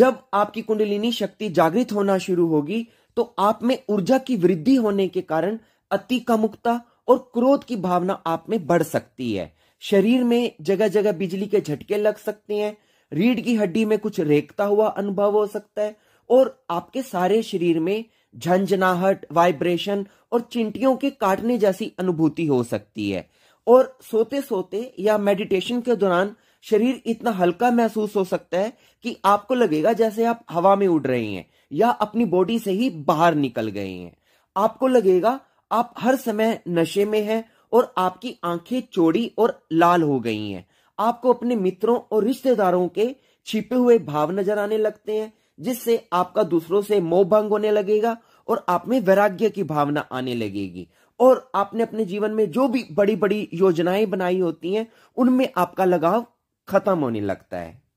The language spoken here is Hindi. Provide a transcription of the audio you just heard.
जब आपकी कुंडलिनी शक्ति जागृत होना शुरू होगी तो आप में ऊर्जा की वृद्धि होने के कारण अति कामुकता और क्रोध की भावना आप में बढ़ सकती है शरीर में जगह जगह बिजली के झटके लग सकते हैं रीढ़ की हड्डी में कुछ रेखता हुआ अनुभव हो सकता है और आपके सारे शरीर में झंझनाहट वाइब्रेशन और चिंटियों के काटने जैसी अनुभूति हो सकती है और सोते सोते या मेडिटेशन के दौरान शरीर इतना हल्का महसूस हो सकता है कि आपको लगेगा जैसे आप हवा में उड़ रहे हैं या अपनी बॉडी से ही बाहर निकल गए हैं आपको लगेगा आप हर समय नशे में हैं और आपकी आंखें चौड़ी और लाल हो गई हैं आपको अपने मित्रों और रिश्तेदारों के छिपे हुए भाव नजर आने लगते हैं जिससे आपका दूसरों से मोह भंग होने लगेगा और आप में वैराग्य की भावना आने लगेगी और आपने अपने जीवन में जो भी बड़ी बड़ी योजनाएं बनाई होती हैं उनमें आपका लगाव खत्म होने लगता है